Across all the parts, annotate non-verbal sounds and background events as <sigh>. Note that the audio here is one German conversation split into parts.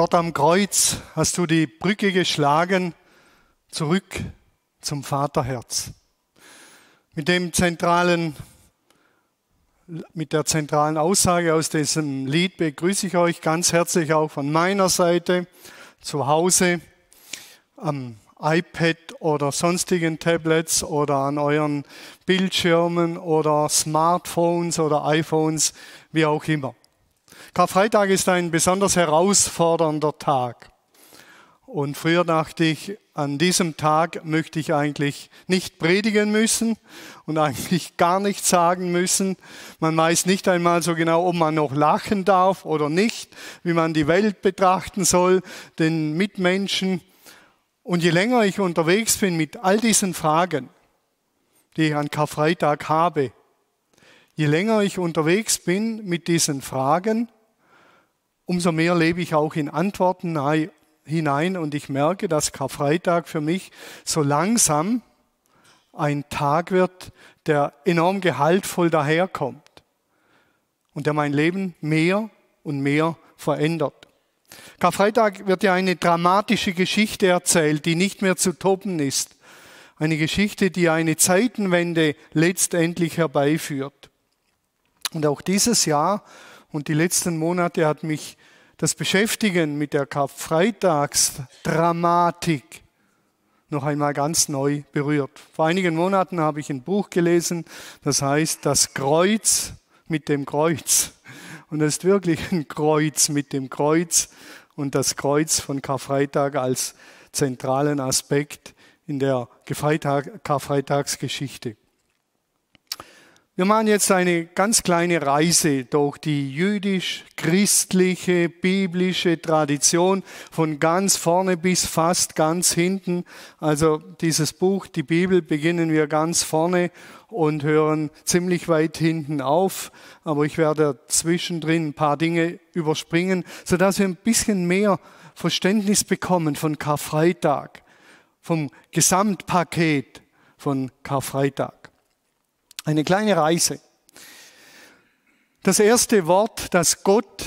Dort am Kreuz hast du die Brücke geschlagen zurück zum Vaterherz. Mit dem zentralen mit der zentralen Aussage aus diesem Lied begrüße ich euch ganz herzlich auch von meiner Seite zu Hause am iPad oder sonstigen Tablets oder an euren Bildschirmen oder Smartphones oder iPhones, wie auch immer. Karfreitag ist ein besonders herausfordernder Tag. Und früher dachte ich, an diesem Tag möchte ich eigentlich nicht predigen müssen und eigentlich gar nichts sagen müssen. Man weiß nicht einmal so genau, ob man noch lachen darf oder nicht, wie man die Welt betrachten soll, den Mitmenschen. Und je länger ich unterwegs bin mit all diesen Fragen, die ich an Karfreitag habe, je länger ich unterwegs bin mit diesen Fragen, umso mehr lebe ich auch in Antworten hinein und ich merke, dass Karfreitag für mich so langsam ein Tag wird, der enorm gehaltvoll daherkommt und der mein Leben mehr und mehr verändert. Karfreitag wird ja eine dramatische Geschichte erzählt, die nicht mehr zu toppen ist. Eine Geschichte, die eine Zeitenwende letztendlich herbeiführt. Und auch dieses Jahr und die letzten Monate hat mich das Beschäftigen mit der Karfreitagsdramatik noch einmal ganz neu berührt. Vor einigen Monaten habe ich ein Buch gelesen, das heißt Das Kreuz mit dem Kreuz. Und es ist wirklich ein Kreuz mit dem Kreuz und das Kreuz von Karfreitag als zentralen Aspekt in der Karfreitagsgeschichte. Wir machen jetzt eine ganz kleine Reise durch die jüdisch-christliche, biblische Tradition von ganz vorne bis fast ganz hinten. Also dieses Buch, die Bibel, beginnen wir ganz vorne und hören ziemlich weit hinten auf. Aber ich werde zwischendrin ein paar Dinge überspringen, sodass wir ein bisschen mehr Verständnis bekommen von Karfreitag, vom Gesamtpaket von Karfreitag eine kleine Reise. Das erste Wort, das Gott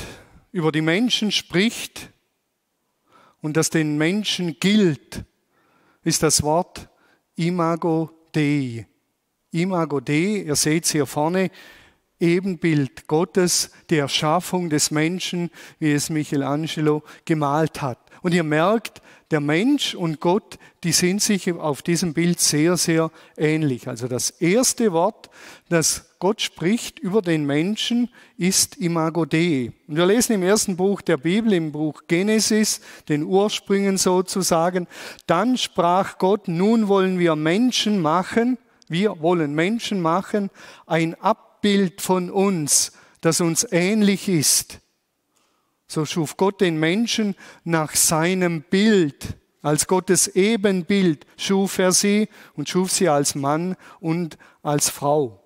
über die Menschen spricht und das den Menschen gilt, ist das Wort Imago Dei. Imago Dei, ihr seht es hier vorne, Ebenbild Gottes, die Erschaffung des Menschen, wie es Michelangelo gemalt hat. Und ihr merkt, der Mensch und Gott, die sind sich auf diesem Bild sehr, sehr ähnlich. Also das erste Wort, das Gott spricht über den Menschen, ist Imago Dei. Und wir lesen im ersten Buch der Bibel, im Buch Genesis, den Ursprüngen sozusagen, dann sprach Gott, nun wollen wir Menschen machen, wir wollen Menschen machen, ein Abbild von uns, das uns ähnlich ist so schuf Gott den Menschen nach seinem Bild. Als Gottes Ebenbild schuf er sie und schuf sie als Mann und als Frau.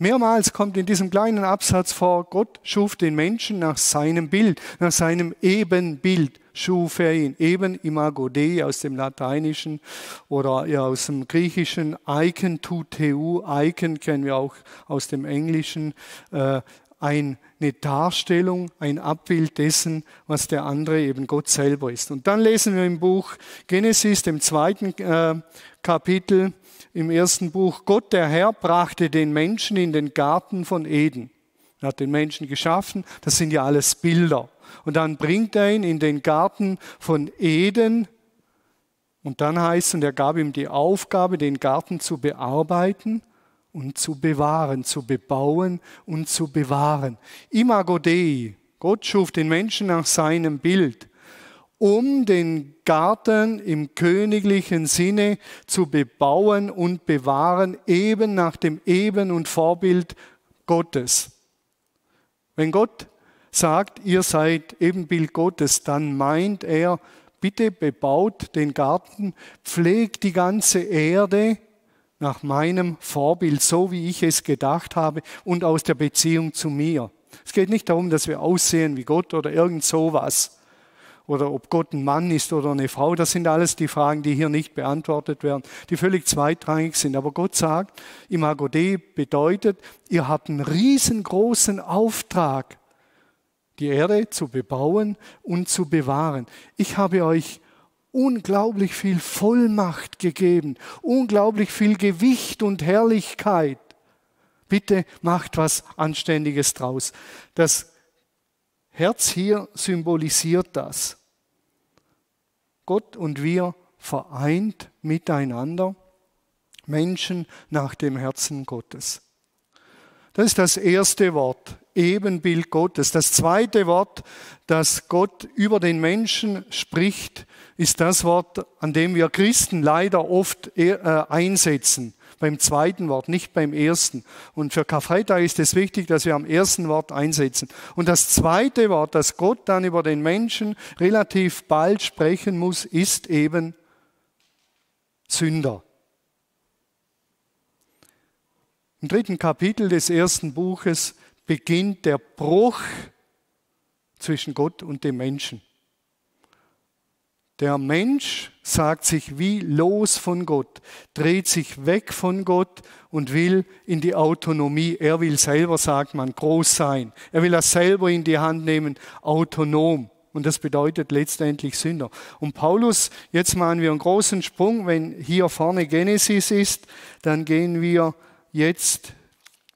Mehrmals kommt in diesem kleinen Absatz vor, Gott schuf den Menschen nach seinem Bild, nach seinem Ebenbild schuf er ihn. Eben imago Dei aus dem Lateinischen oder aus dem Griechischen, Icon Eiken tuteu, Icon kennen wir auch aus dem Englischen, äh, eine Darstellung, ein Abbild dessen, was der andere eben Gott selber ist. Und dann lesen wir im Buch Genesis, dem zweiten äh, Kapitel, im ersten Buch, Gott der Herr brachte den Menschen in den Garten von Eden. Er hat den Menschen geschaffen, das sind ja alles Bilder. Und dann bringt er ihn in den Garten von Eden. Und dann heißt es, und er gab ihm die Aufgabe, den Garten zu bearbeiten und zu bewahren, zu bebauen und zu bewahren. Imago Dei, Gott schuf den Menschen nach seinem Bild, um den Garten im königlichen Sinne zu bebauen und bewahren, eben nach dem Eben und Vorbild Gottes. Wenn Gott sagt, ihr seid Ebenbild Gottes, dann meint er, bitte bebaut den Garten, pflegt die ganze Erde, nach meinem Vorbild, so wie ich es gedacht habe und aus der Beziehung zu mir. Es geht nicht darum, dass wir aussehen wie Gott oder irgend sowas oder ob Gott ein Mann ist oder eine Frau. Das sind alles die Fragen, die hier nicht beantwortet werden, die völlig zweitrangig sind. Aber Gott sagt, Imago Dei bedeutet, ihr habt einen riesengroßen Auftrag, die Erde zu bebauen und zu bewahren. Ich habe euch unglaublich viel Vollmacht gegeben, unglaublich viel Gewicht und Herrlichkeit. Bitte macht was Anständiges draus. Das Herz hier symbolisiert das. Gott und wir vereint miteinander Menschen nach dem Herzen Gottes. Das ist das erste Wort, Ebenbild Gottes. Das zweite Wort, das Gott über den Menschen spricht, ist das Wort, an dem wir Christen leider oft äh, einsetzen. Beim zweiten Wort, nicht beim ersten. Und für Karfreitag ist es wichtig, dass wir am ersten Wort einsetzen. Und das zweite Wort, das Gott dann über den Menschen relativ bald sprechen muss, ist eben Sünder. Im dritten Kapitel des ersten Buches beginnt der Bruch zwischen Gott und dem Menschen. Der Mensch sagt sich wie los von Gott, dreht sich weg von Gott und will in die Autonomie. Er will selber, sagt man, groß sein. Er will das selber in die Hand nehmen, autonom. Und das bedeutet letztendlich Sünder. Und Paulus, jetzt machen wir einen großen Sprung. Wenn hier vorne Genesis ist, dann gehen wir jetzt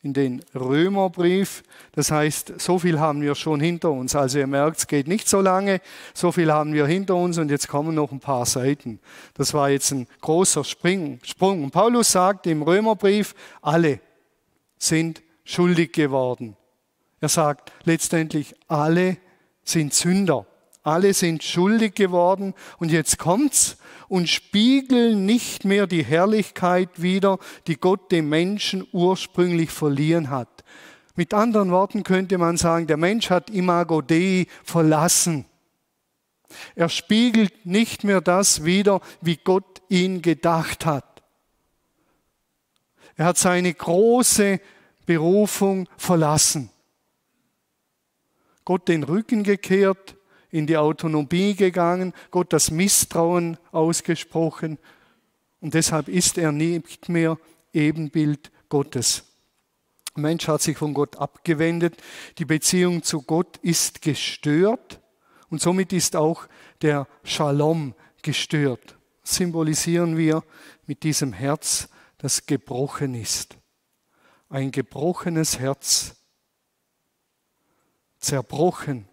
in den Römerbrief. Das heißt, so viel haben wir schon hinter uns. Also ihr merkt, es geht nicht so lange. So viel haben wir hinter uns und jetzt kommen noch ein paar Seiten. Das war jetzt ein großer Spring, Sprung. Und Paulus sagt im Römerbrief, alle sind schuldig geworden. Er sagt letztendlich, alle sind Sünder. Alle sind schuldig geworden und jetzt kommt's und spiegeln nicht mehr die Herrlichkeit wieder, die Gott dem Menschen ursprünglich verliehen hat. Mit anderen Worten könnte man sagen, der Mensch hat Imago Dei verlassen. Er spiegelt nicht mehr das wieder, wie Gott ihn gedacht hat. Er hat seine große Berufung verlassen. Gott den Rücken gekehrt, in die Autonomie gegangen, Gott das Misstrauen ausgesprochen und deshalb ist er nicht mehr Ebenbild Gottes. Der Mensch hat sich von Gott abgewendet, die Beziehung zu Gott ist gestört und somit ist auch der Shalom gestört. Symbolisieren wir mit diesem Herz, das gebrochen ist. Ein gebrochenes Herz, zerbrochen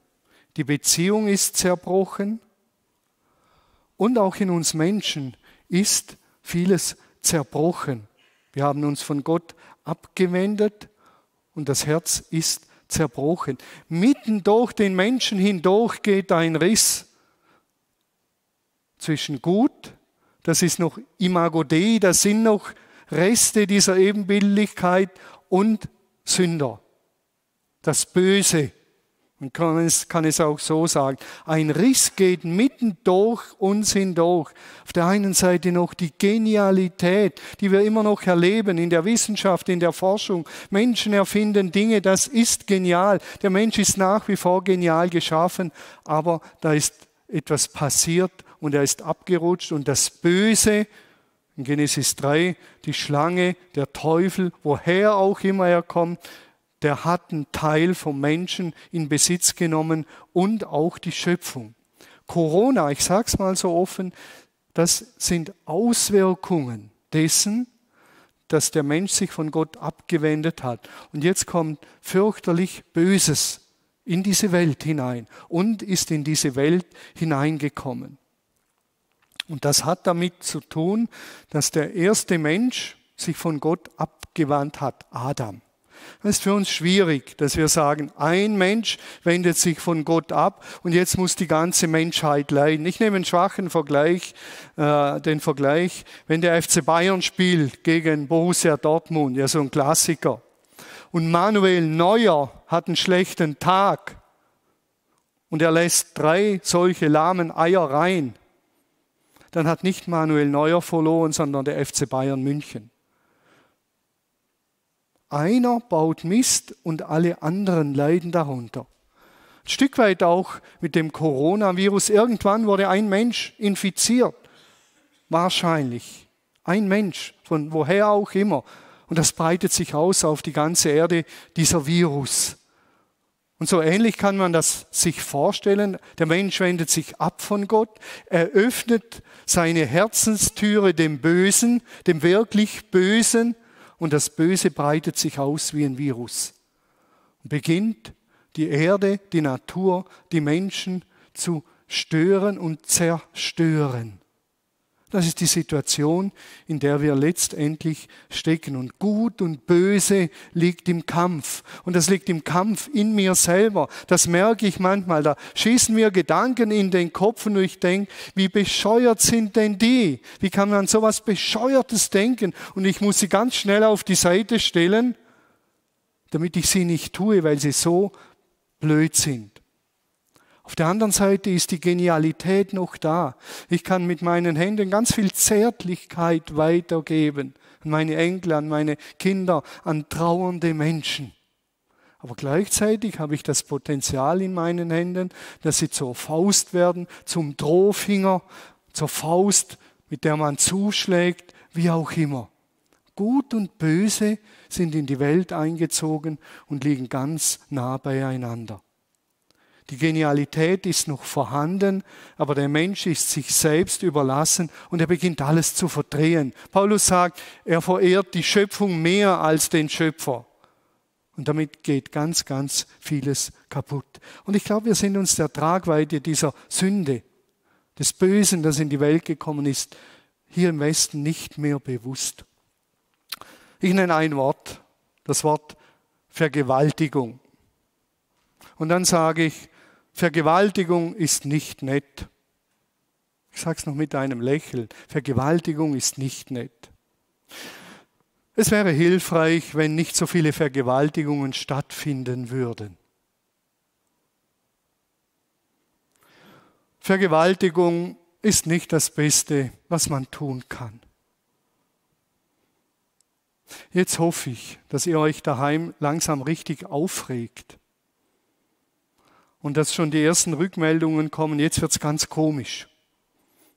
die Beziehung ist zerbrochen und auch in uns Menschen ist vieles zerbrochen. Wir haben uns von Gott abgewendet und das Herz ist zerbrochen. Mitten durch den Menschen hindurch geht ein Riss zwischen Gut, das ist noch Imago das sind noch Reste dieser Ebenbildlichkeit und Sünder, das Böse. Man kann es, kann es auch so sagen. Ein Riss geht mitten durch uns hindurch. Auf der einen Seite noch die Genialität, die wir immer noch erleben in der Wissenschaft, in der Forschung. Menschen erfinden Dinge, das ist genial. Der Mensch ist nach wie vor genial geschaffen, aber da ist etwas passiert und er ist abgerutscht und das Böse, in Genesis 3, die Schlange, der Teufel, woher auch immer er kommt, der hat einen Teil vom Menschen in Besitz genommen und auch die Schöpfung. Corona, ich sage es mal so offen, das sind Auswirkungen dessen, dass der Mensch sich von Gott abgewendet hat. Und jetzt kommt fürchterlich Böses in diese Welt hinein und ist in diese Welt hineingekommen. Und das hat damit zu tun, dass der erste Mensch sich von Gott abgewandt hat, Adam. Das ist für uns schwierig, dass wir sagen, ein Mensch wendet sich von Gott ab und jetzt muss die ganze Menschheit leiden. Ich nehme einen schwachen Vergleich, äh, den Vergleich, wenn der FC Bayern spielt gegen Borussia Dortmund, ja so ein Klassiker, und Manuel Neuer hat einen schlechten Tag und er lässt drei solche lahmen Eier rein, dann hat nicht Manuel Neuer verloren, sondern der FC Bayern München. Einer baut Mist und alle anderen leiden darunter. Ein Stück weit auch mit dem Coronavirus. Irgendwann wurde ein Mensch infiziert. Wahrscheinlich. Ein Mensch, von woher auch immer. Und das breitet sich aus auf die ganze Erde, dieser Virus. Und so ähnlich kann man das sich vorstellen. Der Mensch wendet sich ab von Gott, er öffnet seine Herzenstüre dem Bösen, dem wirklich Bösen, und das Böse breitet sich aus wie ein Virus und beginnt die Erde, die Natur, die Menschen zu stören und zerstören. Das ist die Situation, in der wir letztendlich stecken. Und gut und böse liegt im Kampf. Und das liegt im Kampf in mir selber. Das merke ich manchmal. Da schießen mir Gedanken in den Kopf und ich denke, wie bescheuert sind denn die? Wie kann man an sowas Bescheuertes denken? Und ich muss sie ganz schnell auf die Seite stellen, damit ich sie nicht tue, weil sie so blöd sind. Auf der anderen Seite ist die Genialität noch da. Ich kann mit meinen Händen ganz viel Zärtlichkeit weitergeben an meine Enkel, an meine Kinder, an trauernde Menschen. Aber gleichzeitig habe ich das Potenzial in meinen Händen, dass sie zur Faust werden, zum Drohfinger, zur Faust, mit der man zuschlägt, wie auch immer. Gut und Böse sind in die Welt eingezogen und liegen ganz nah beieinander. Die Genialität ist noch vorhanden, aber der Mensch ist sich selbst überlassen und er beginnt alles zu verdrehen. Paulus sagt, er verehrt die Schöpfung mehr als den Schöpfer. Und damit geht ganz, ganz vieles kaputt. Und ich glaube, wir sind uns der Tragweite dieser Sünde, des Bösen, das in die Welt gekommen ist, hier im Westen nicht mehr bewusst. Ich nenne ein Wort, das Wort Vergewaltigung. Und dann sage ich, Vergewaltigung ist nicht nett. Ich sage es noch mit einem Lächeln. Vergewaltigung ist nicht nett. Es wäre hilfreich, wenn nicht so viele Vergewaltigungen stattfinden würden. Vergewaltigung ist nicht das Beste, was man tun kann. Jetzt hoffe ich, dass ihr euch daheim langsam richtig aufregt und dass schon die ersten Rückmeldungen kommen, jetzt wird's ganz komisch.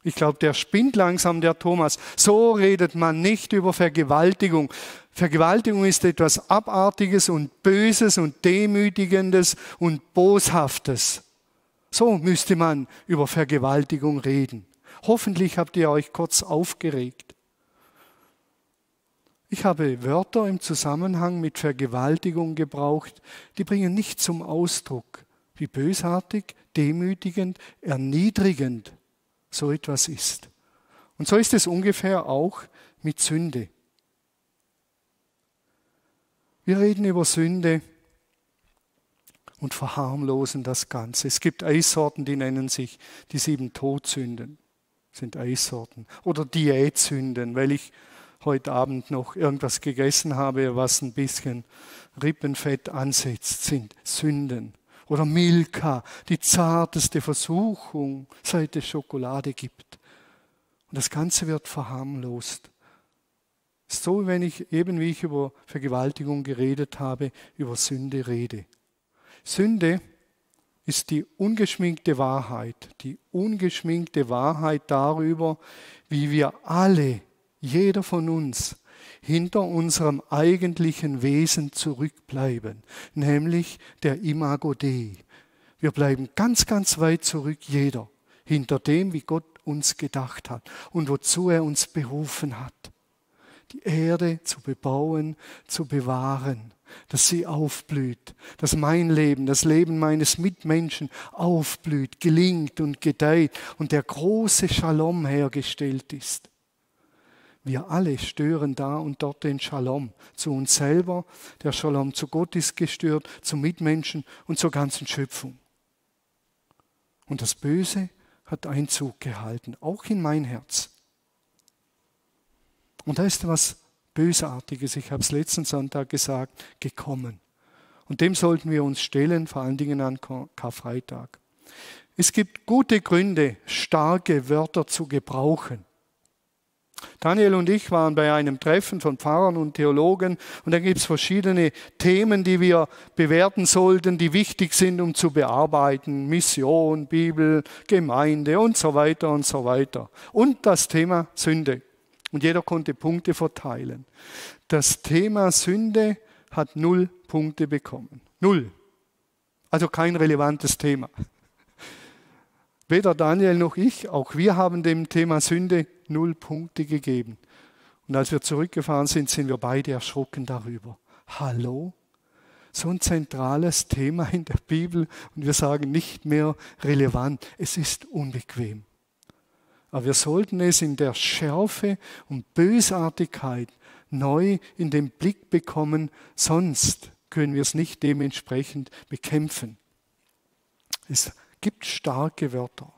Ich glaube, der spinnt langsam, der Thomas. So redet man nicht über Vergewaltigung. Vergewaltigung ist etwas Abartiges und Böses und Demütigendes und Boshaftes. So müsste man über Vergewaltigung reden. Hoffentlich habt ihr euch kurz aufgeregt. Ich habe Wörter im Zusammenhang mit Vergewaltigung gebraucht, die bringen nicht zum Ausdruck, wie bösartig, demütigend, erniedrigend so etwas ist. Und so ist es ungefähr auch mit Sünde. Wir reden über Sünde und verharmlosen das Ganze. Es gibt Eissorten, die nennen sich die sieben Todsünden, sind Eissorten. Oder Diätsünden, weil ich heute Abend noch irgendwas gegessen habe, was ein bisschen Rippenfett ansetzt, sind Sünden oder Milka die zarteste Versuchung, seit es Schokolade gibt. Und das Ganze wird verharmlost. So, wenn ich eben wie ich über Vergewaltigung geredet habe, über Sünde rede. Sünde ist die ungeschminkte Wahrheit, die ungeschminkte Wahrheit darüber, wie wir alle, jeder von uns, hinter unserem eigentlichen Wesen zurückbleiben, nämlich der Imago Dei. Wir bleiben ganz, ganz weit zurück, jeder, hinter dem, wie Gott uns gedacht hat und wozu er uns berufen hat. Die Erde zu bebauen, zu bewahren, dass sie aufblüht, dass mein Leben, das Leben meines Mitmenschen aufblüht, gelingt und gedeiht und der große Shalom hergestellt ist. Wir alle stören da und dort den Shalom zu uns selber. Der Shalom zu Gott ist gestört, zu Mitmenschen und zur ganzen Schöpfung. Und das Böse hat Einzug gehalten, auch in mein Herz. Und da ist was Bösartiges, ich habe es letzten Sonntag gesagt, gekommen. Und dem sollten wir uns stellen, vor allen Dingen an Karfreitag. Es gibt gute Gründe, starke Wörter zu gebrauchen. Daniel und ich waren bei einem Treffen von Pfarrern und Theologen und da gibt es verschiedene Themen, die wir bewerten sollten, die wichtig sind, um zu bearbeiten. Mission, Bibel, Gemeinde und so weiter und so weiter. Und das Thema Sünde. Und jeder konnte Punkte verteilen. Das Thema Sünde hat null Punkte bekommen. Null. Also kein relevantes Thema. Weder Daniel noch ich, auch wir haben dem Thema Sünde null Punkte gegeben. Und als wir zurückgefahren sind, sind wir beide erschrocken darüber. Hallo? So ein zentrales Thema in der Bibel und wir sagen nicht mehr relevant. Es ist unbequem. Aber wir sollten es in der Schärfe und Bösartigkeit neu in den Blick bekommen, sonst können wir es nicht dementsprechend bekämpfen. Es ist gibt starke Wörter.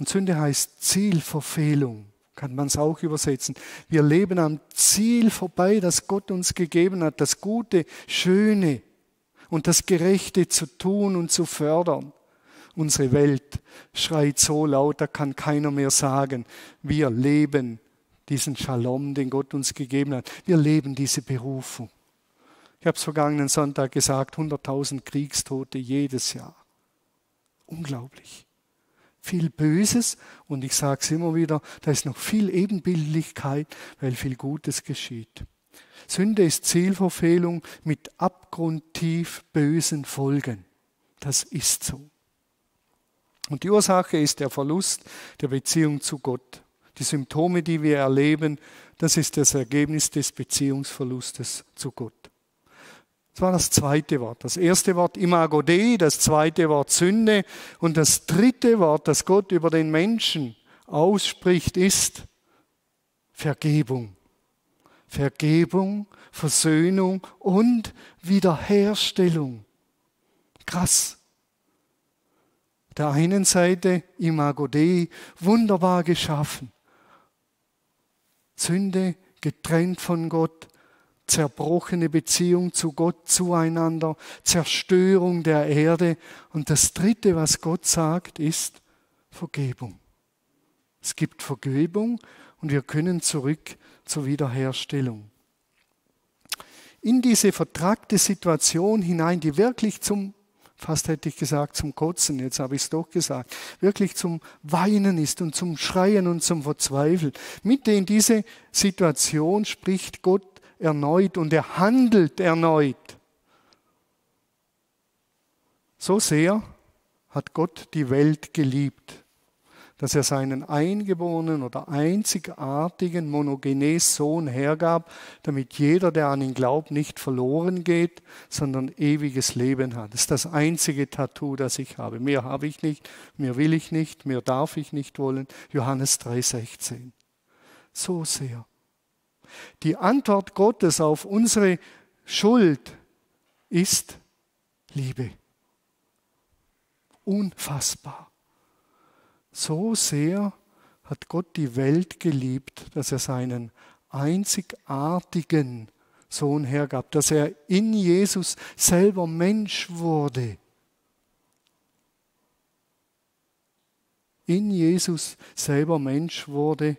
Und Sünde heißt Zielverfehlung, kann man es auch übersetzen. Wir leben am Ziel vorbei, das Gott uns gegeben hat, das Gute, Schöne und das Gerechte zu tun und zu fördern. Unsere Welt schreit so laut, da kann keiner mehr sagen, wir leben diesen Shalom, den Gott uns gegeben hat. Wir leben diese Berufung. Ich habe es vergangenen Sonntag gesagt, 100.000 Kriegstote jedes Jahr. Unglaublich. Viel Böses und ich sage es immer wieder, da ist noch viel Ebenbildlichkeit, weil viel Gutes geschieht. Sünde ist Zielverfehlung mit abgrundtief bösen Folgen. Das ist so. Und die Ursache ist der Verlust der Beziehung zu Gott. Die Symptome, die wir erleben, das ist das Ergebnis des Beziehungsverlustes zu Gott. Das war das zweite Wort. Das erste Wort Imago Dei, das zweite Wort Sünde und das dritte Wort, das Gott über den Menschen ausspricht, ist Vergebung. Vergebung, Versöhnung und Wiederherstellung. Krass. Der einen Seite Imago Dei, wunderbar geschaffen. Sünde getrennt von Gott, zerbrochene Beziehung zu Gott, zueinander, Zerstörung der Erde. Und das Dritte, was Gott sagt, ist Vergebung. Es gibt Vergebung und wir können zurück zur Wiederherstellung. In diese vertragte Situation hinein, die wirklich zum, fast hätte ich gesagt, zum Kotzen, jetzt habe ich es doch gesagt, wirklich zum Weinen ist und zum Schreien und zum Verzweifeln. Mitte in diese Situation spricht Gott erneut und er handelt erneut. So sehr hat Gott die Welt geliebt, dass er seinen eingeborenen oder einzigartigen Monogenes Sohn hergab, damit jeder, der an ihn glaubt, nicht verloren geht, sondern ewiges Leben hat. Das ist das einzige Tattoo, das ich habe. Mehr habe ich nicht, mehr will ich nicht, mehr darf ich nicht wollen. Johannes 3,16. So sehr die Antwort Gottes auf unsere Schuld ist Liebe. Unfassbar. So sehr hat Gott die Welt geliebt, dass er seinen einzigartigen Sohn hergab, dass er in Jesus selber Mensch wurde. In Jesus selber Mensch wurde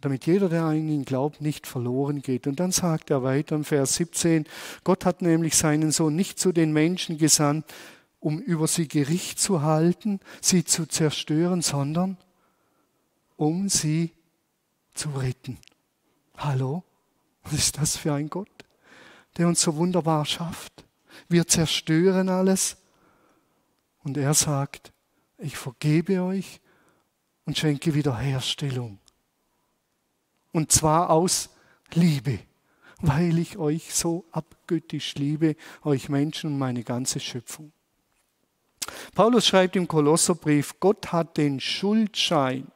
damit jeder, der an ihn glaubt, nicht verloren geht. Und dann sagt er weiter im Vers 17, Gott hat nämlich seinen Sohn nicht zu den Menschen gesandt, um über sie Gericht zu halten, sie zu zerstören, sondern um sie zu retten. Hallo? Was ist das für ein Gott, der uns so wunderbar schafft? Wir zerstören alles und er sagt, ich vergebe euch und schenke Wiederherstellung. Und zwar aus Liebe, weil ich euch so abgöttisch liebe, euch Menschen und meine ganze Schöpfung. Paulus schreibt im Kolosserbrief, Gott hat den Schuldschein,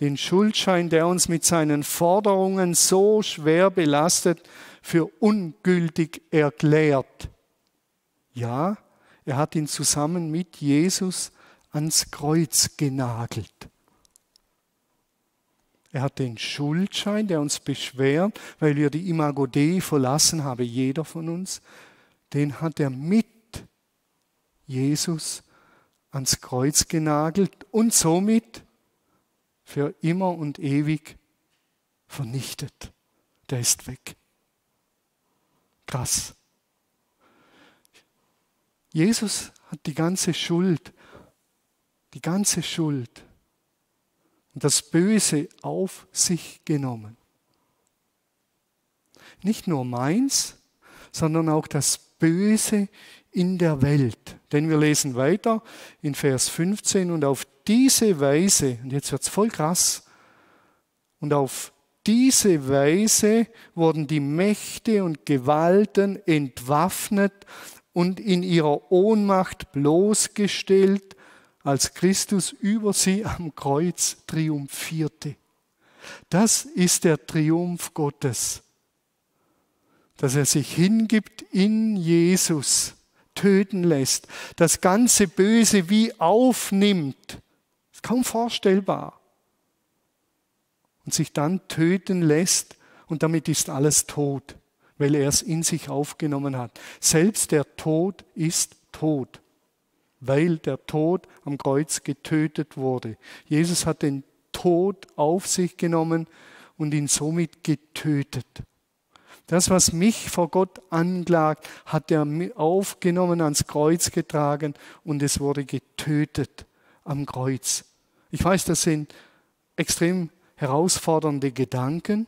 den Schuldschein, der uns mit seinen Forderungen so schwer belastet, für ungültig erklärt. Ja, er hat ihn zusammen mit Jesus ans Kreuz genagelt. Er hat den Schuldschein, der uns beschwert, weil wir die Imago Dei verlassen haben, jeder von uns. Den hat er mit Jesus ans Kreuz genagelt und somit für immer und ewig vernichtet. Der ist weg. Krass. Jesus hat die ganze Schuld, die ganze Schuld und das Böse auf sich genommen. Nicht nur meins, sondern auch das Böse in der Welt. Denn wir lesen weiter in Vers 15 und auf diese Weise, und jetzt wird es voll krass, und auf diese Weise wurden die Mächte und Gewalten entwaffnet und in ihrer Ohnmacht bloßgestellt als Christus über sie am Kreuz triumphierte. Das ist der Triumph Gottes, dass er sich hingibt in Jesus, töten lässt, das ganze Böse wie aufnimmt. Ist kaum vorstellbar. Und sich dann töten lässt und damit ist alles tot, weil er es in sich aufgenommen hat. Selbst der Tod ist tot weil der Tod am Kreuz getötet wurde. Jesus hat den Tod auf sich genommen und ihn somit getötet. Das, was mich vor Gott anklagt, hat er aufgenommen, ans Kreuz getragen und es wurde getötet am Kreuz. Ich weiß, das sind extrem herausfordernde Gedanken,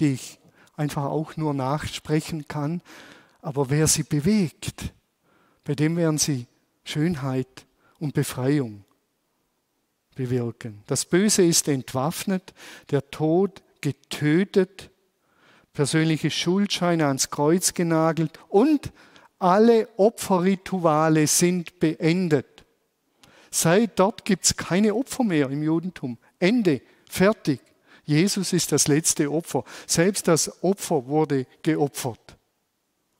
die ich einfach auch nur nachsprechen kann, aber wer sie bewegt, bei dem werden sie Schönheit und Befreiung bewirken. Das Böse ist entwaffnet, der Tod getötet, persönliche Schuldscheine ans Kreuz genagelt und alle Opferrituale sind beendet. Seit dort gibt es keine Opfer mehr im Judentum. Ende, fertig. Jesus ist das letzte Opfer. Selbst das Opfer wurde geopfert.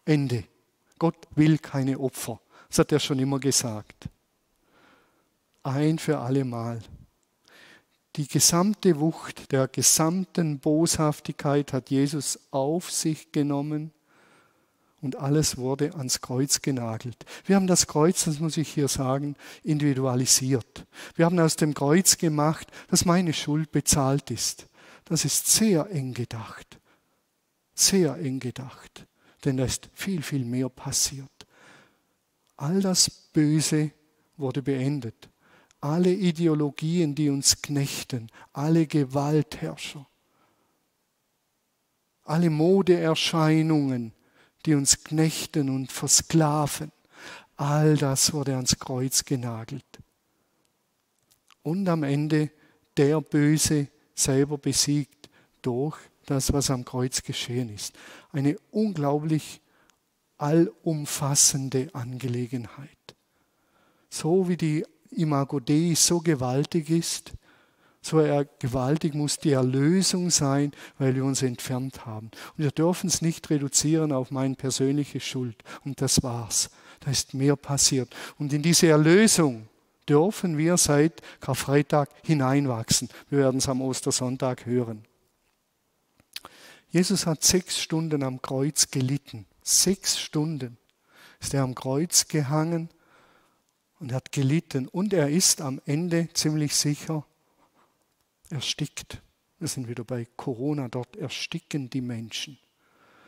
Ende. Gott will keine Opfer. Das hat er schon immer gesagt. Ein für alle Mal. Die gesamte Wucht der gesamten Boshaftigkeit hat Jesus auf sich genommen und alles wurde ans Kreuz genagelt. Wir haben das Kreuz, das muss ich hier sagen, individualisiert. Wir haben aus dem Kreuz gemacht, dass meine Schuld bezahlt ist. Das ist sehr eng gedacht. Sehr eng gedacht denn da ist viel, viel mehr passiert. All das Böse wurde beendet. Alle Ideologien, die uns knechten, alle Gewaltherrscher, alle Modeerscheinungen, die uns knechten und versklaven, all das wurde ans Kreuz genagelt. Und am Ende der Böse selber besiegt durch das, was am Kreuz geschehen ist. Eine unglaublich allumfassende Angelegenheit. So wie die Imago Dei so gewaltig ist, so gewaltig muss die Erlösung sein, weil wir uns entfernt haben. Und wir dürfen es nicht reduzieren auf meine persönliche Schuld. Und das war's. Da ist mehr passiert. Und in diese Erlösung dürfen wir seit Karfreitag hineinwachsen. Wir werden es am Ostersonntag hören. Jesus hat sechs Stunden am Kreuz gelitten. Sechs Stunden ist er am Kreuz gehangen und hat gelitten. Und er ist am Ende ziemlich sicher erstickt. Wir sind wieder bei Corona, dort ersticken die Menschen.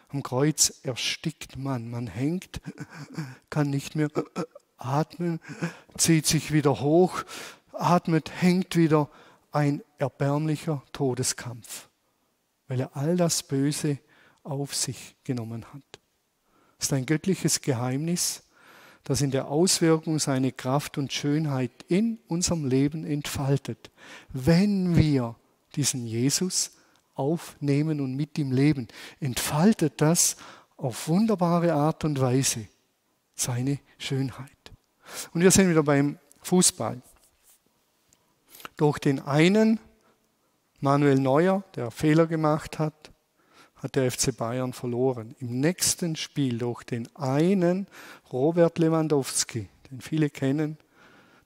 Am Kreuz erstickt man, man hängt, <laughs> kann nicht mehr atmen, zieht sich wieder hoch, atmet, hängt wieder ein erbärmlicher Todeskampf weil er all das Böse auf sich genommen hat. Es ist ein göttliches Geheimnis, das in der Auswirkung seine Kraft und Schönheit in unserem Leben entfaltet, wenn wir diesen Jesus aufnehmen und mit ihm leben, entfaltet das auf wunderbare Art und Weise seine Schönheit. Und wir sind wieder beim Fußball. Durch den einen Manuel Neuer, der Fehler gemacht hat, hat der FC Bayern verloren. Im nächsten Spiel durch den einen Robert Lewandowski, den viele kennen,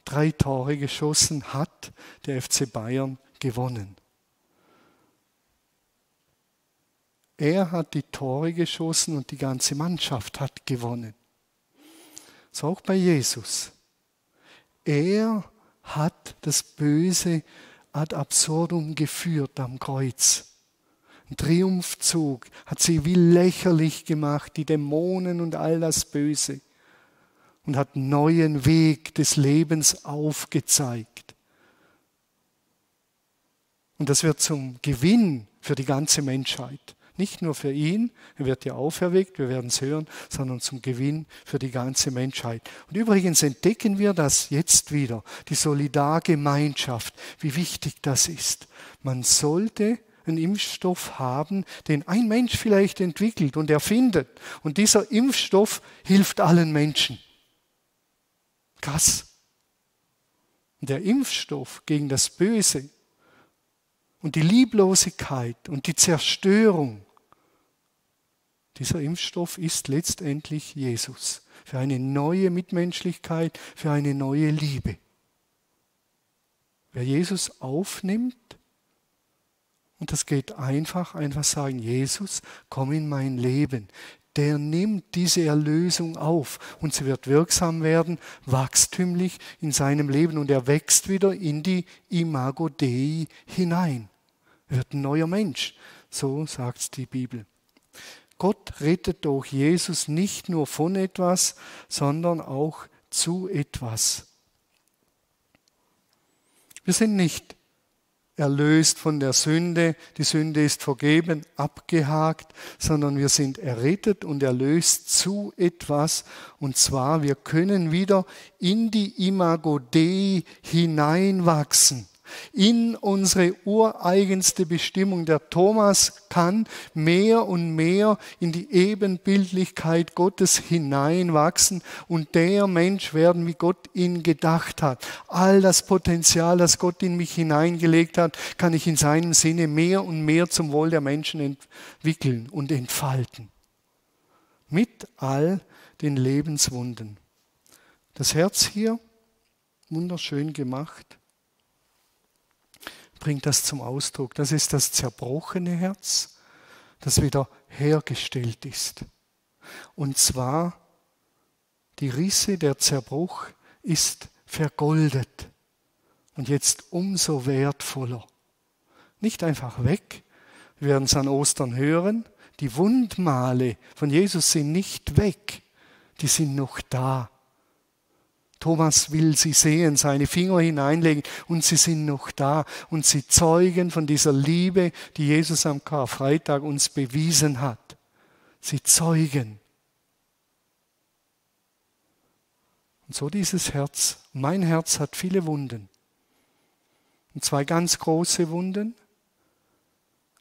drei Tore geschossen hat, der FC Bayern gewonnen. Er hat die Tore geschossen und die ganze Mannschaft hat gewonnen. So auch bei Jesus. Er hat das Böse ad absurdum geführt am Kreuz. Ein Triumphzug hat sie wie lächerlich gemacht, die Dämonen und all das Böse, und hat neuen Weg des Lebens aufgezeigt. Und das wird zum Gewinn für die ganze Menschheit. Nicht nur für ihn, er wird ja auferweckt, wir werden es hören, sondern zum Gewinn für die ganze Menschheit. Und übrigens entdecken wir das jetzt wieder, die Solidargemeinschaft, wie wichtig das ist. Man sollte einen Impfstoff haben, den ein Mensch vielleicht entwickelt und erfindet. Und dieser Impfstoff hilft allen Menschen. Krass. Der Impfstoff gegen das Böse und die Lieblosigkeit und die Zerstörung dieser Impfstoff ist letztendlich Jesus. Für eine neue Mitmenschlichkeit, für eine neue Liebe. Wer Jesus aufnimmt, und das geht einfach, einfach sagen, Jesus, komm in mein Leben. Der nimmt diese Erlösung auf und sie wird wirksam werden, wachstümlich in seinem Leben und er wächst wieder in die Imago Dei hinein. Er wird ein neuer Mensch. So sagt die Bibel. Gott rettet durch Jesus nicht nur von etwas, sondern auch zu etwas. Wir sind nicht erlöst von der Sünde, die Sünde ist vergeben, abgehakt, sondern wir sind errettet und erlöst zu etwas. Und zwar, wir können wieder in die Imago Dei hineinwachsen in unsere ureigenste Bestimmung. Der Thomas kann mehr und mehr in die Ebenbildlichkeit Gottes hineinwachsen und der Mensch werden, wie Gott ihn gedacht hat. All das Potenzial, das Gott in mich hineingelegt hat, kann ich in seinem Sinne mehr und mehr zum Wohl der Menschen entwickeln und entfalten. Mit all den Lebenswunden. Das Herz hier, wunderschön gemacht bringt das zum Ausdruck. Das ist das zerbrochene Herz, das wieder hergestellt ist. Und zwar, die Risse, der Zerbruch ist vergoldet und jetzt umso wertvoller. Nicht einfach weg, wir werden es an Ostern hören, die Wundmale von Jesus sind nicht weg, die sind noch da. Thomas will sie sehen, seine Finger hineinlegen und sie sind noch da und sie zeugen von dieser Liebe, die Jesus am Karfreitag uns bewiesen hat. Sie zeugen. Und so dieses Herz, mein Herz hat viele Wunden. Und zwei ganz große Wunden,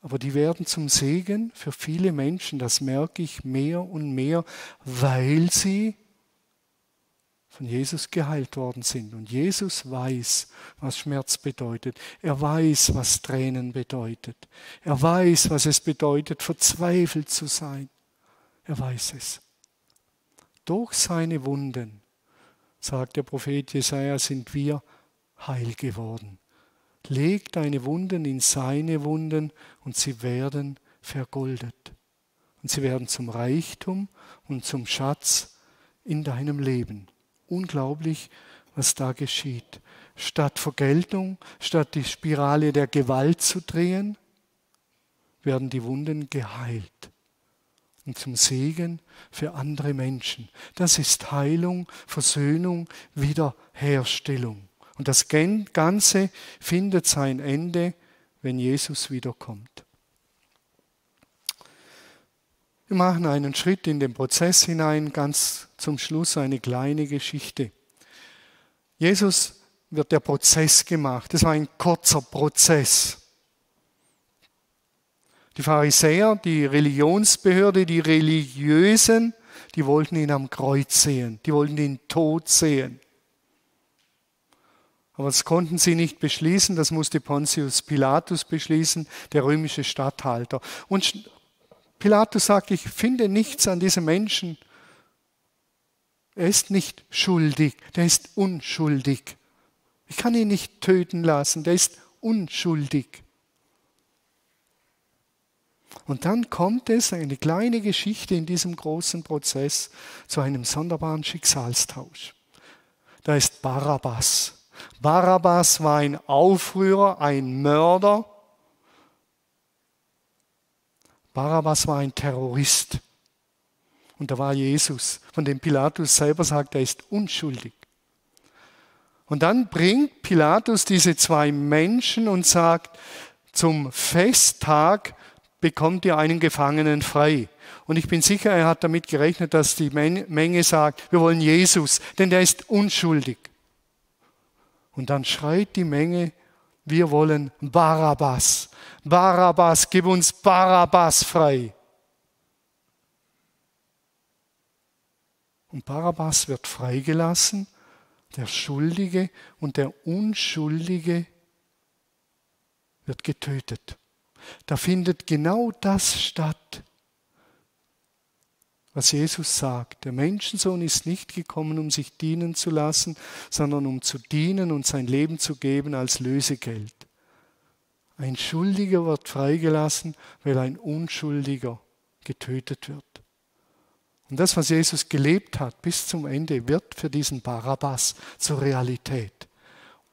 aber die werden zum Segen für viele Menschen, das merke ich mehr und mehr, weil sie von Jesus geheilt worden sind. Und Jesus weiß, was Schmerz bedeutet. Er weiß, was Tränen bedeutet. Er weiß, was es bedeutet, verzweifelt zu sein. Er weiß es. Durch seine Wunden, sagt der Prophet Jesaja, sind wir heil geworden. Leg deine Wunden in seine Wunden und sie werden vergoldet. Und sie werden zum Reichtum und zum Schatz in deinem Leben. Unglaublich, was da geschieht. Statt Vergeltung, statt die Spirale der Gewalt zu drehen, werden die Wunden geheilt und zum Segen für andere Menschen. Das ist Heilung, Versöhnung, Wiederherstellung. Und das Ganze findet sein Ende, wenn Jesus wiederkommt. Wir machen einen Schritt in den Prozess hinein, ganz zum Schluss eine kleine Geschichte. Jesus wird der Prozess gemacht. Das war ein kurzer Prozess. Die Pharisäer, die Religionsbehörde, die Religiösen, die wollten ihn am Kreuz sehen, die wollten ihn tot sehen. Aber das konnten sie nicht beschließen, das musste Pontius Pilatus beschließen, der römische Statthalter. Und Pilatus sagt, ich finde nichts an diesem Menschen. Er ist nicht schuldig, der ist unschuldig. Ich kann ihn nicht töten lassen, der ist unschuldig. Und dann kommt es, eine kleine Geschichte in diesem großen Prozess, zu einem sonderbaren Schicksalstausch. Da ist Barabbas. Barabbas war ein Aufrührer, ein Mörder, Barabbas war ein Terrorist. Und da war Jesus, von dem Pilatus selber sagt, er ist unschuldig. Und dann bringt Pilatus diese zwei Menschen und sagt, zum Festtag bekommt ihr einen Gefangenen frei. Und ich bin sicher, er hat damit gerechnet, dass die Menge sagt, wir wollen Jesus, denn der ist unschuldig. Und dann schreit die Menge, wir wollen Barabbas, Barabbas, gib uns Barabbas frei. Und Barabbas wird freigelassen, der Schuldige und der Unschuldige wird getötet. Da findet genau das statt, was Jesus sagt. Der Menschensohn ist nicht gekommen, um sich dienen zu lassen, sondern um zu dienen und sein Leben zu geben als Lösegeld. Ein Schuldiger wird freigelassen, weil ein Unschuldiger getötet wird. Und das, was Jesus gelebt hat bis zum Ende, wird für diesen Barabbas zur Realität.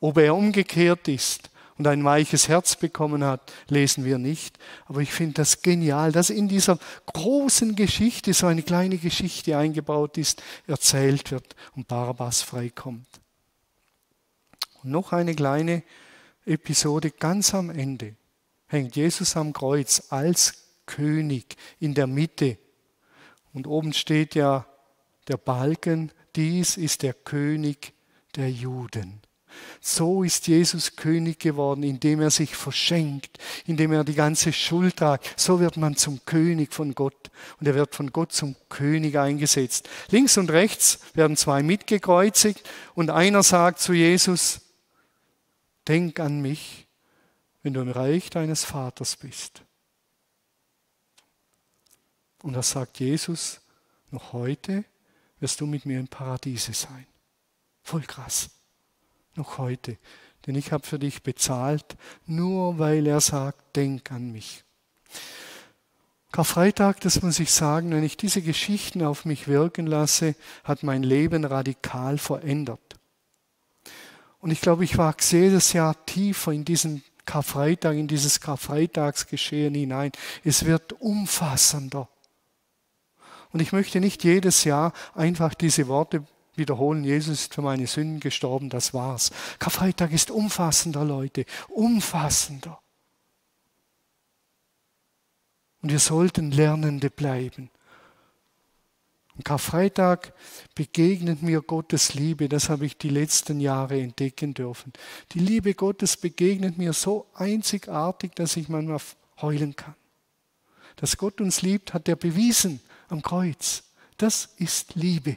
Ob er umgekehrt ist und ein weiches Herz bekommen hat, lesen wir nicht. Aber ich finde das genial, dass in dieser großen Geschichte so eine kleine Geschichte eingebaut ist, erzählt wird und Barabbas freikommt. Und noch eine kleine Geschichte Episode ganz am Ende hängt Jesus am Kreuz als König in der Mitte. Und oben steht ja der Balken, dies ist der König der Juden. So ist Jesus König geworden, indem er sich verschenkt, indem er die ganze Schuld tragt. So wird man zum König von Gott und er wird von Gott zum König eingesetzt. Links und rechts werden zwei mitgekreuzigt und einer sagt zu Jesus, Denk an mich, wenn du im Reich deines Vaters bist. Und das sagt Jesus, noch heute wirst du mit mir im Paradiese sein. Voll krass. Noch heute. Denn ich habe für dich bezahlt, nur weil er sagt, denk an mich. Karfreitag, das muss ich sagen, wenn ich diese Geschichten auf mich wirken lasse, hat mein Leben radikal verändert. Und ich glaube, ich war jedes Jahr tiefer in diesen Karfreitag, in dieses Karfreitagsgeschehen hinein. Es wird umfassender. Und ich möchte nicht jedes Jahr einfach diese Worte wiederholen, Jesus ist für meine Sünden gestorben, das war's. Karfreitag ist umfassender, Leute, umfassender. Und wir sollten Lernende bleiben. Und Karfreitag begegnet mir Gottes Liebe, das habe ich die letzten Jahre entdecken dürfen. Die Liebe Gottes begegnet mir so einzigartig, dass ich manchmal heulen kann. Dass Gott uns liebt, hat er bewiesen am Kreuz. Das ist Liebe.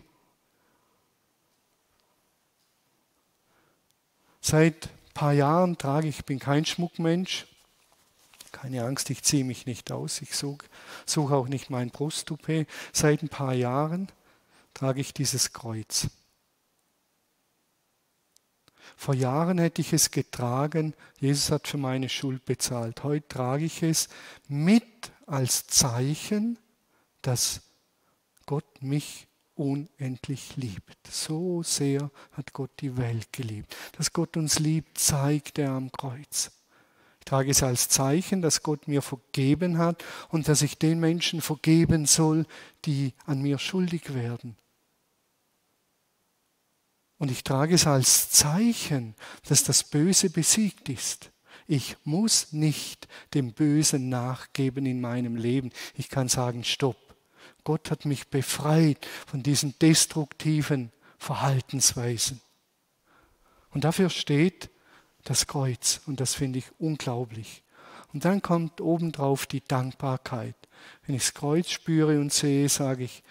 Seit ein paar Jahren trage ich, ich bin kein Schmuckmensch, keine Angst, ich ziehe mich nicht aus, ich suche such auch nicht mein Brusttoupet. Seit ein paar Jahren trage ich dieses Kreuz. Vor Jahren hätte ich es getragen, Jesus hat für meine Schuld bezahlt. Heute trage ich es mit als Zeichen, dass Gott mich unendlich liebt. So sehr hat Gott die Welt geliebt. Dass Gott uns liebt, zeigt er am Kreuz. Ich trage es als Zeichen, dass Gott mir vergeben hat und dass ich den Menschen vergeben soll, die an mir schuldig werden. Und ich trage es als Zeichen, dass das Böse besiegt ist. Ich muss nicht dem Bösen nachgeben in meinem Leben. Ich kann sagen, stopp. Gott hat mich befreit von diesen destruktiven Verhaltensweisen. Und dafür steht das Kreuz. Und das finde ich unglaublich. Und dann kommt obendrauf die Dankbarkeit. Wenn ich das Kreuz spüre und sehe, sage ich,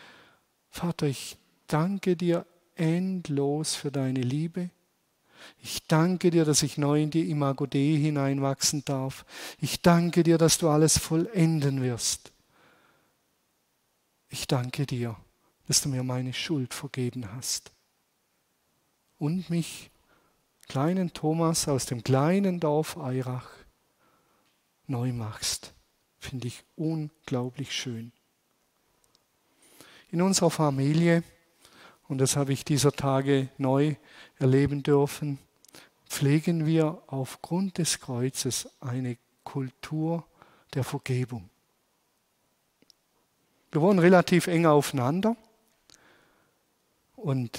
Vater, ich danke dir endlos für deine Liebe. Ich danke dir, dass ich neu in die Imago Dei hineinwachsen darf. Ich danke dir, dass du alles vollenden wirst. Ich danke dir, dass du mir meine Schuld vergeben hast und mich kleinen Thomas aus dem kleinen Dorf Eirach neu machst. Finde ich unglaublich schön. In unserer Familie, und das habe ich dieser Tage neu erleben dürfen, pflegen wir aufgrund des Kreuzes eine Kultur der Vergebung. Wir wohnen relativ eng aufeinander und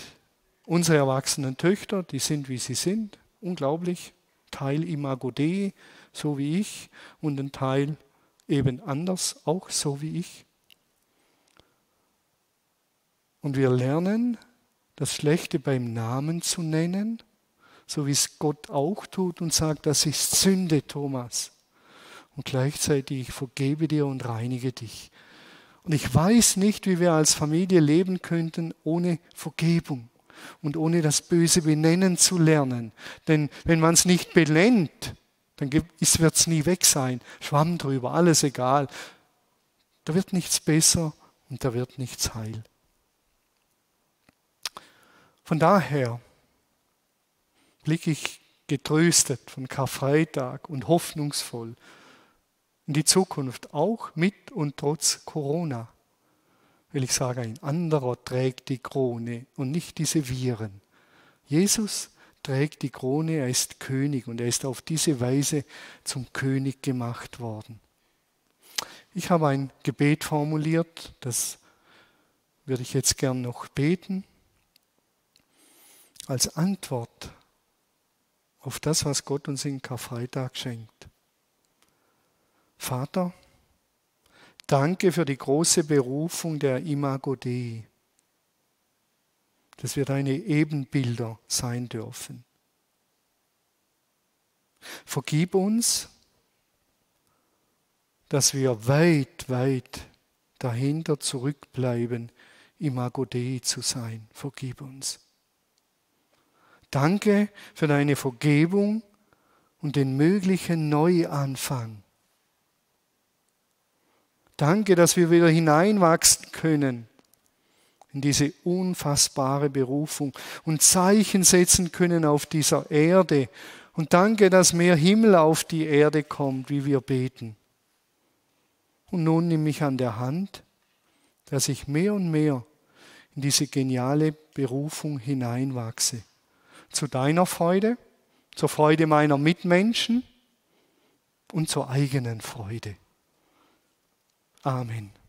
Unsere erwachsenen Töchter, die sind wie sie sind, unglaublich. Teil Imago Dei, so wie ich, und ein Teil eben anders, auch so wie ich. Und wir lernen, das Schlechte beim Namen zu nennen, so wie es Gott auch tut und sagt, das ist Sünde, Thomas. Und gleichzeitig, ich vergebe dir und reinige dich. Und ich weiß nicht, wie wir als Familie leben könnten ohne Vergebung und ohne das Böse benennen zu lernen. Denn wenn man es nicht benennt, dann wird es nie weg sein. Schwamm drüber, alles egal. Da wird nichts besser und da wird nichts heil. Von daher blicke ich getröstet von Karfreitag und hoffnungsvoll in die Zukunft, auch mit und trotz Corona will ich sagen, ein anderer trägt die Krone und nicht diese Viren. Jesus trägt die Krone, er ist König und er ist auf diese Weise zum König gemacht worden. Ich habe ein Gebet formuliert, das würde ich jetzt gern noch beten, als Antwort auf das, was Gott uns in Karfreitag schenkt. Vater, Danke für die große Berufung der Imago Dei, dass wir deine Ebenbilder sein dürfen. Vergib uns, dass wir weit, weit dahinter zurückbleiben, Imago Dei zu sein. Vergib uns. Danke für deine Vergebung und den möglichen Neuanfang Danke, dass wir wieder hineinwachsen können in diese unfassbare Berufung und Zeichen setzen können auf dieser Erde. Und danke, dass mehr Himmel auf die Erde kommt, wie wir beten. Und nun nimm mich an der Hand, dass ich mehr und mehr in diese geniale Berufung hineinwachse. Zu deiner Freude, zur Freude meiner Mitmenschen und zur eigenen Freude. Amen.